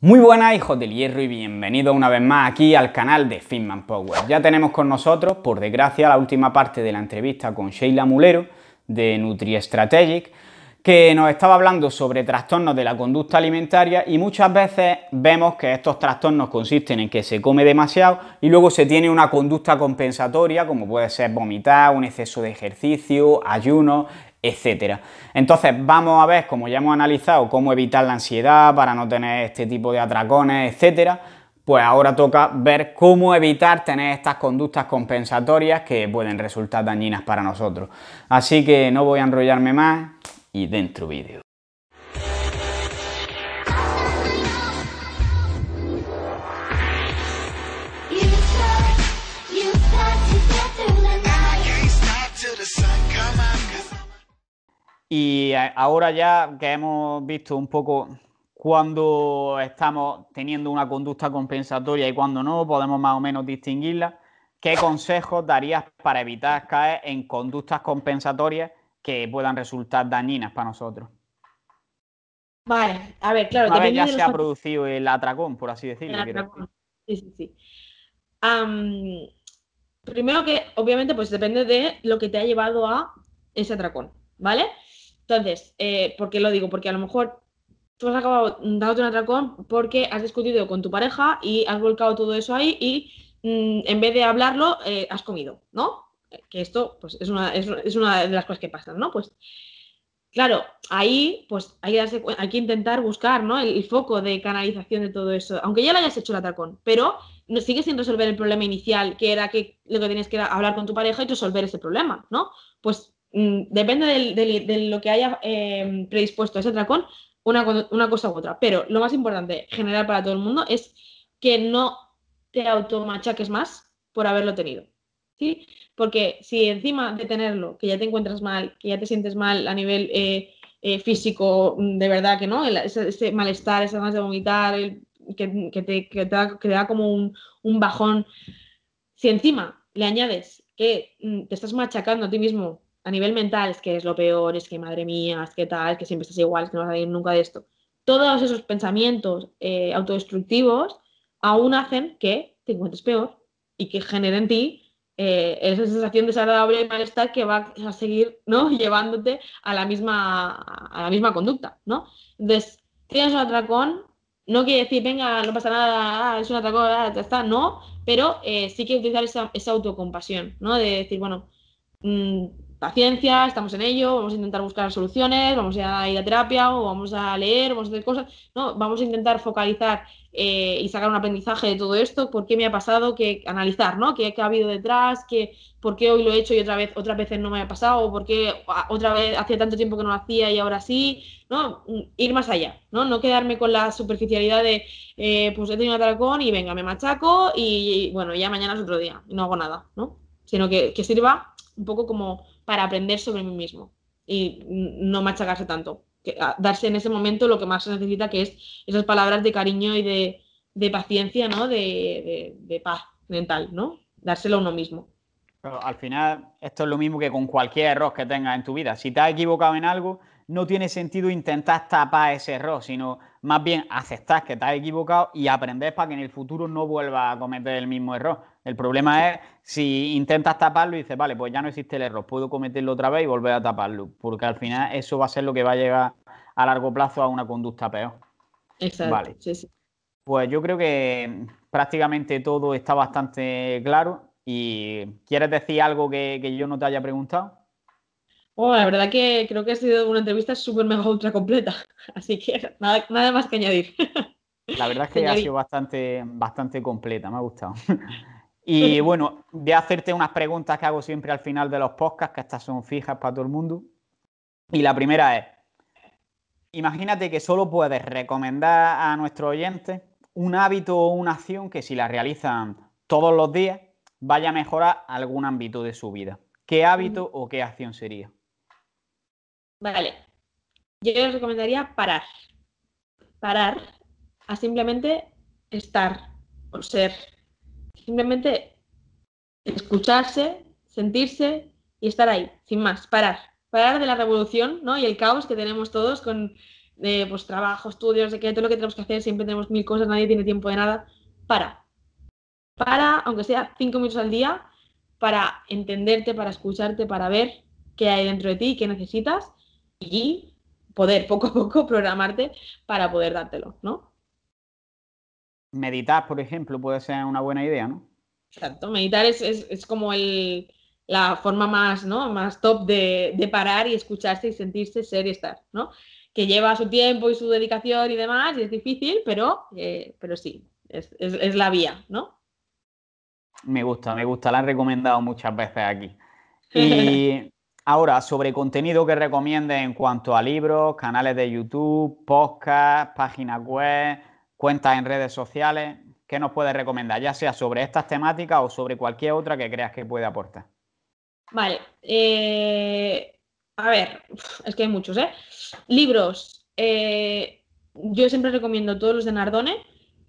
Muy buenas hijos del hierro y bienvenidos una vez más aquí al canal de Finman Power. Ya tenemos con nosotros, por desgracia, la última parte de la entrevista con Sheila Mulero de Nutri Strategic que nos estaba hablando sobre trastornos de la conducta alimentaria y muchas veces vemos que estos trastornos consisten en que se come demasiado y luego se tiene una conducta compensatoria, como puede ser vomitar, un exceso de ejercicio, ayuno, etcétera. Entonces vamos a ver, como ya hemos analizado, cómo evitar la ansiedad para no tener este tipo de atracones, etcétera. Pues ahora toca ver cómo evitar tener estas conductas compensatorias que pueden resultar dañinas para nosotros. Así que no voy a enrollarme más y dentro vídeo. Y eh, ahora ya que hemos visto un poco cuando estamos teniendo una conducta compensatoria y cuando no, podemos más o menos distinguirla. ¿Qué consejos darías para evitar caer en conductas compensatorias que puedan resultar dañinas para nosotros? Vale, a ver, claro. Una vez ya se ha producido el atracón, por así decirlo. Sí, sí, sí. primero que, obviamente, pues depende de lo que te ha llevado a ese atracón, ¿vale? Entonces, eh, ¿por qué lo digo? Porque a lo mejor tú has acabado dándote un atracón porque has discutido con tu pareja y has volcado todo eso ahí y mm, en vez de hablarlo, eh, has comido, ¿no? Que esto pues, es, una, es, una de las cosas que pasan, ¿no? Pues claro, ahí pues hay que, darse, hay que intentar buscar ¿no? el, foco de canalización de todo eso, aunque ya lo hayas hecho el atracón, pero sigues sin resolver el problema inicial, que era que lo que tienes que hablar con tu pareja y resolver ese problema, ¿no? Pues Mm, depende de lo que haya em, predispuesto ese tracón una, una cosa u otra. Pero lo más importante, general para todo el mundo, es que no te automachaques más por haberlo tenido. ¿sí? Porque si encima de tenerlo, que ya te encuentras mal, que ya te sientes mal a nivel eh, eh, físico, mm, de verdad que no, ese, malestar, esa ganas de vomitar, que, te, da, como un, un bajón, si encima le añades que mm, te estás machacando a ti mismo a nivel mental, es que es lo peor, es que madre mía, es que tal, es que siempre estás igual, es que no vas a salir nunca de esto. Todos esos pensamientos eh, autodestructivos aún hacen que te encuentres peor y que generen en ti eh, esa sensación desagradable y malestar que va a seguir ¿no? llevándote a la, misma, a la misma conducta. ¿no? Entonces, tienes un atracón, no quiere decir, venga, no pasa nada, ah, es un atracón, ah, ya no, pero eh, sí que utilizar esa, autocompasión, ¿no? de decir, bueno, mm, paciencia, estamos en ello, vamos a intentar buscar soluciones, vamos a ir a terapia o vamos a leer, vamos a hacer cosas, no, vamos a intentar focalizar eh, y sacar un aprendizaje de todo esto, por qué me ha pasado, que analizar, ¿no? ¿Qué, ha habido detrás, qué por qué hoy lo he hecho y otra vez, otras veces no me ha pasado, o por qué otra vez hacía tanto tiempo que no lo hacía y ahora sí, ¿no? Ir más allá, ¿no? No quedarme con la superficialidad de, eh, pues he tenido un atracón y venga, me machaco y, bueno, ya mañana es otro día, no hago nada, ¿no? Sino que, que sirva un poco como para aprender sobre mí mismo y no machacarse tanto. darse en ese momento lo que más se necesita, que es esas palabras de cariño y de, de paciencia, ¿no? De, de, paz mental, ¿no? Dárselo a uno mismo. al final, esto es lo mismo que con cualquier error que tengas en tu vida. Si te has equivocado en algo, no tiene sentido intentar tapar ese error, sino más bien aceptar que te has equivocado y aprender para que en el futuro no vuelva a cometer el mismo error el problema es si intentas taparlo y dices, vale, pues ya no existe el error, puedo cometerlo otra vez y volver a taparlo, porque al final eso va a ser lo que va a llegar a largo plazo a una conducta peor. Exacto. Vale. Pues yo creo que prácticamente todo está bastante claro. ¿Y quieres decir algo que, yo no te haya preguntado? Oh, la verdad que creo que ha sido una entrevista súper mega ultra completa. Así que nada, más que añadir. La verdad es que ha sido bastante, bastante completa, me ha gustado. Y bueno, voy a hacerte unas preguntas que hago siempre al final de los podcasts, que estas son fijas para todo el mundo. Y la primera es, imagínate que solo puedes recomendar a nuestro oyente un hábito o una acción que si la realizan todos los días vaya a mejorar algún ámbito de su vida. ¿Qué hábito o qué acción sería? Vale, yo les recomendaría parar. Parar a simplemente estar o ser Simplemente escucharse, sentirse y estar ahí, sin más, parar. Parar de la revolución ¿no? y el caos que tenemos todos con eh, pues, trabajo, estudios, de que todo lo que tenemos que hacer, siempre tenemos mil cosas, nadie tiene tiempo de nada. Para. Para, aunque sea cinco minutos al día, para entenderte, para escucharte, para ver qué hay dentro de ti, qué necesitas y poder poco a poco programarte para poder dártelo, ¿no? meditar, por ejemplo, puede ser una buena idea, ¿no? Exacto, meditar es, como la forma más, ¿no? más top de, parar y escucharse y sentirse ser y estar, ¿no? Que lleva su tiempo y su dedicación y demás, y es difícil, pero, eh, pero sí, es, es, la vía, ¿no? Me gusta, me gusta, la han recomendado muchas veces aquí. Y ahora, sobre contenido que recomiendes en cuanto a libros, canales de YouTube, podcast, páginas web, cuenta en redes sociales. ¿Qué nos puedes recomendar, ya sea sobre estas temáticas o sobre cualquier otra que creas que puede aportar? Vale. Eh, a ver, es que hay muchos, ¿eh? Libros. Eh, yo siempre recomiendo todos los de Nardone,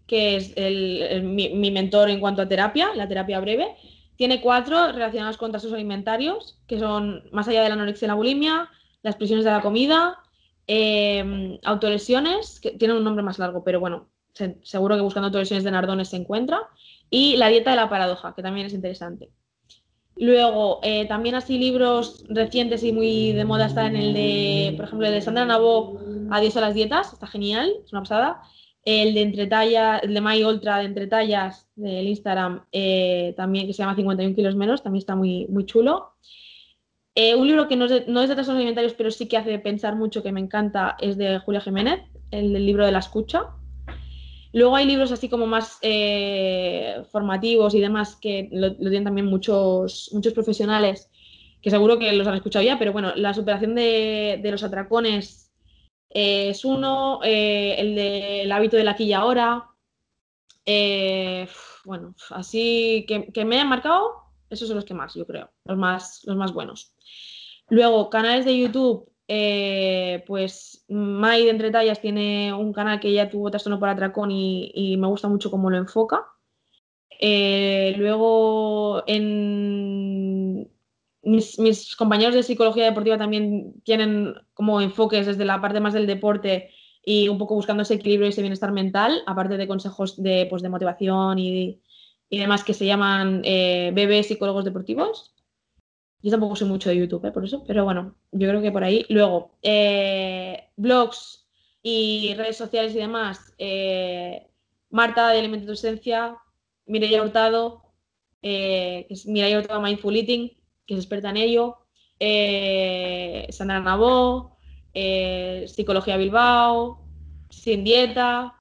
que es mi, mentor en cuanto a terapia, la terapia breve. Tiene cuatro relacionados con trastornos alimentarios, que son más allá de la anorexia y la bulimia, las prisiones de la comida, eh, autolesiones, que tienen un nombre más largo, pero bueno, seguro que buscando versiones de nardones se encuentra, y La dieta de la paradoja, que también es interesante. Luego, eh, también así libros recientes y muy de moda están el de, por ejemplo, el de Sandra Nabó, Adiós a las dietas, está genial, es una pasada. El de Entretalla, el de My Ultra de Entretallas del Instagram, eh, también que se llama 51 kilos menos, también está muy, muy chulo. Eh, un libro que no es, de, no es de trastornos alimentarios, pero sí que hace pensar mucho, que me encanta, es de Julia Jiménez, el del libro de la escucha. Luego hay libros así como más eh, formativos y demás que lo, tienen también muchos, muchos profesionales, que seguro que los han escuchado ya, pero bueno, la superación de, los atracones eh, es uno, eh, el del el hábito de la quilla ahora, bueno, así que, me han marcado, esos son los que más, yo creo, los más, los más buenos. Luego, canales de YouTube, eh, pues Mai de Entre Tallas tiene un canal que ya tuvo trastorno por atracón y, y me gusta mucho cómo lo enfoca. Eh, luego, en mis, compañeros de psicología deportiva también tienen como enfoques desde la parte más del deporte y un poco buscando ese equilibrio y ese bienestar mental, aparte de consejos de, pues, de motivación y, demás que se llaman eh, bebés psicólogos deportivos. Yo tampoco soy mucho de YouTube, ¿eh? por eso, pero bueno, yo creo que por ahí. Luego, eh, blogs y redes sociales y demás. Eh, Marta de Elemento de Esencia, Mireia Hurtado, que es Mireia Hurtado Mindful Eating, que es experta en ello. Sandra Nabó, Psicología Bilbao, Sin Dieta,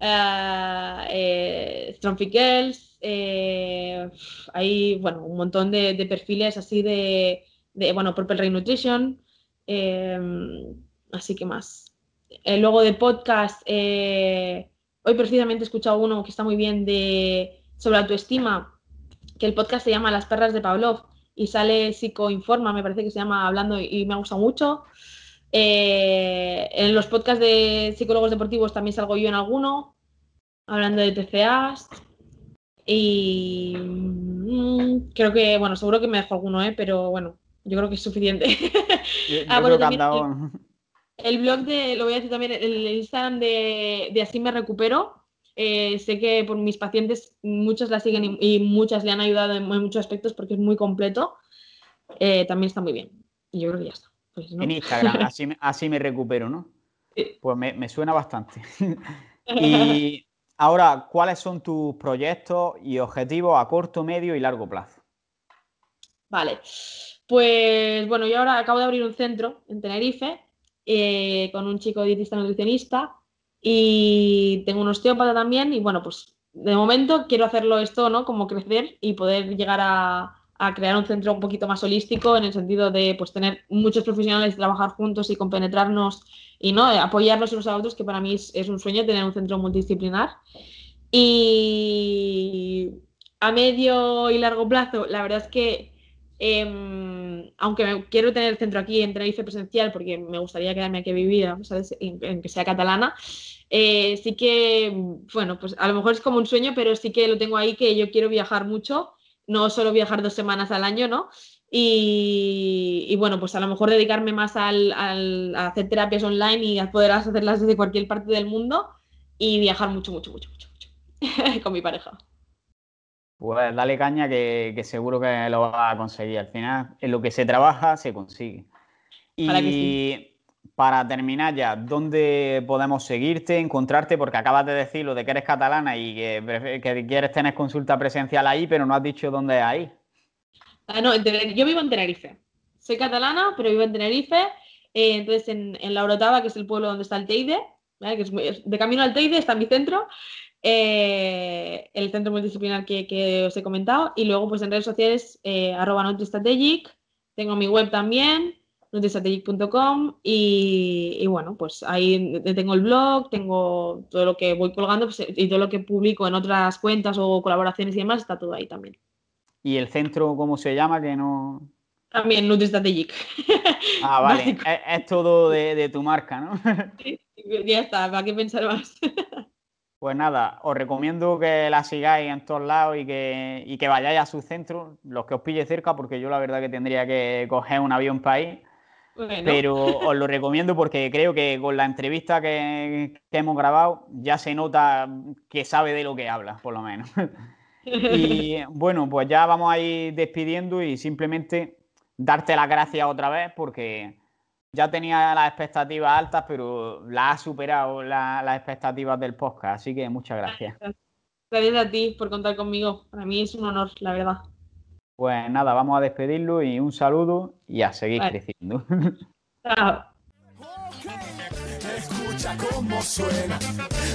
Strong ah, eh, Girls, eh, hay bueno, un montón de, perfiles así de, bueno, Purple Rain Nutrition, em, así que más. Eh, luego de podcast, eh, hoy precisamente he escuchado uno que está muy bien de, sobre autoestima, que el podcast se llama Las perras de Pavlov y sale Psicoinforma, me parece que se llama Hablando y, me ha gusta mucho. Eh, en los podcasts de psicólogos deportivos también salgo yo en alguno, hablando de TCAs. Y mm, creo que, bueno, seguro que me dejo alguno, ¿eh? pero bueno, yo creo que es suficiente. ah, bueno, también el, blog de, lo voy a decir también, el Instagram de, de Así me recupero. Eh, sé que por mis pacientes muchas la siguen y, muchas le han ayudado en, muchos aspectos porque es muy completo. también está muy bien. y Yo creo que ya está. Pues, en Instagram, así, me recupero, ¿no? Pues me, suena bastante. y ahora, ¿cuáles son tus proyectos y objetivos a corto, medio y largo plazo? Vale, pues bueno, yo ahora acabo de abrir un centro en Tenerife eh, con un chico dietista nutricionista y tengo un osteópata también y bueno, pues de momento quiero hacerlo esto, ¿no? Como crecer y poder llegar a, a crear un centro un poquito más holístico en el sentido de pues tener muchos profesionales trabajar juntos y compenetrarnos y no apoyarnos unos a otros que para mí es, un sueño tener un centro multidisciplinar y a medio y largo plazo la verdad es que em, aunque quiero tener el centro aquí en Tenerife presencial porque me gustaría quedarme aquí vivida, ¿sabes? que sea catalana, eh, sí que, bueno, pues a lo mejor es como un sueño, pero sí que lo tengo ahí que yo quiero viajar mucho no solo viajar dos semanas al año, ¿no? Y, bueno, pues a lo mejor dedicarme más al, a hacer terapias online y a poder hacerlas desde cualquier parte del mundo y viajar mucho, mucho, mucho, mucho, mucho con mi pareja. Pues dale caña que, seguro que lo va a conseguir. Al final, en lo que se trabaja, se consigue. Para que para terminar ya, ¿dónde podemos seguirte, encontrarte? Porque acabas de decir lo de que eres catalana y que, quieres tener consulta presencial ahí, pero no has dicho dónde es ahí. Ah, no, yo vivo en Tenerife. Soy catalana, pero vivo en Tenerife. Eh, entonces, en, La Orotava, que es el pueblo donde está el Teide, de camino al Teide está mi centro, eh, el centro multidisciplinar que, os he comentado. Y luego, pues en redes sociales, eh, arroba arroba tengo mi web también, nutristrategic.com y, bueno, pues ahí tengo el blog, tengo todo lo que voy colgando pues, y todo lo que publico en otras cuentas o colaboraciones y demás, está todo ahí también. ¿Y el centro cómo se llama? Que no... También NutriStrategic. Ah, vale. es, todo de, tu marca, ¿no? ya está, ¿para qué pensar más? Pues nada, os recomiendo que la sigáis en todos lados y que, y que, vayáis a su centro, los que os pille cerca, porque yo la verdad que tendría que coger un avión para ir. Pero os lo recomiendo porque creo que con la entrevista que, hemos grabado ya se nota que sabe de lo que habla, por lo menos. y bueno, pues ya vamos a ir despidiendo y simplemente darte las gracias otra vez porque ya tenía las expectativas altas, pero las ha superado las expectativas del podcast. Así que muchas gracias. Gracias a ti por contar conmigo. Para mí es un honor, la verdad. Pues nada, vamos a despedirlo y un saludo y a seguir creciendo. Chao. Escucha cómo suena,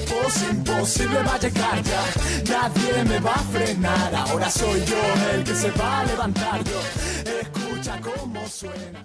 voz imposible va a llegar ya, nadie me va a frenar, ahora soy yo el que se va a levantar yo, escucha cómo suena.